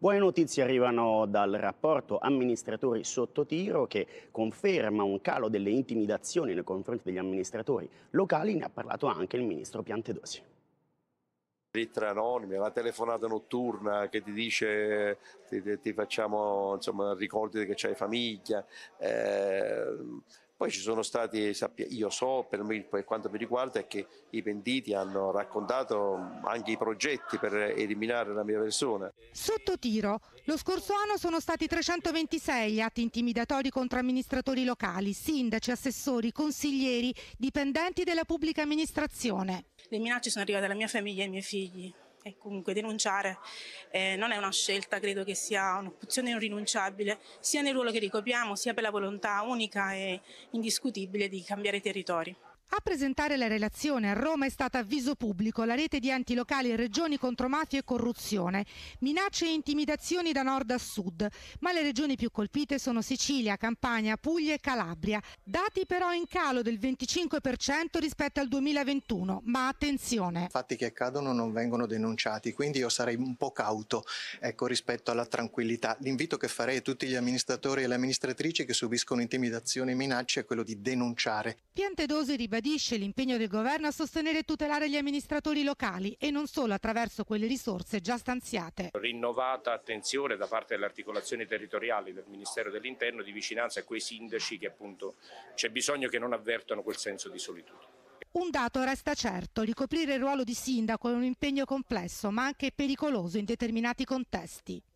Buone notizie arrivano dal rapporto amministratori sotto tiro che conferma un calo delle intimidazioni nei confronti degli amministratori locali, ne ha parlato anche il ministro Piantedosi. Lettera anonima, la telefonata notturna che ti dice ti, ti facciamo, insomma, ricordi che c'hai famiglia, eh, poi ci sono stati, io so per, quanto mi riguarda, è che i pentiti hanno raccontato anche i progetti per eliminare la mia persona. Sotto tiro, lo scorso anno sono stati 326 gli atti intimidatori contro amministratori locali, sindaci, assessori, consiglieri, dipendenti della pubblica amministrazione. Le minacce sono arrivate alla mia famiglia e ai miei figli e comunque denunciare eh, non è una scelta, credo che sia un'opzione irrinunciabile, sia nel ruolo che ricopriamo, sia per la volontà unica e indiscutibile di cambiare i territori. A presentare la relazione a Roma è stata avviso pubblico la rete di enti locali e regioni contro mafia e corruzione, minacce e intimidazioni da nord a sud, ma le regioni più colpite sono Sicilia, Campania, Puglia e Calabria, dati però in calo del 25% rispetto al 2021, ma attenzione. Fatti che accadono non vengono denunciati, quindi io sarei un po' cauto ecco, rispetto alla tranquillità. L'invito che farei a tutti gli amministratori e le amministratrici che subiscono intimidazioni e minacce è quello di denunciare. dose ribadisce ribadisce l'impegno del governo a sostenere e tutelare gli amministratori locali e non solo attraverso quelle risorse già stanziate. Rinnovata attenzione da parte delle articolazioni territoriali del Ministero dell'Interno di vicinanza a quei sindaci che appunto c'è bisogno che non avvertano quel senso di solitudine. Un dato resta certo, ricoprire il ruolo di sindaco è un impegno complesso ma anche pericoloso in determinati contesti.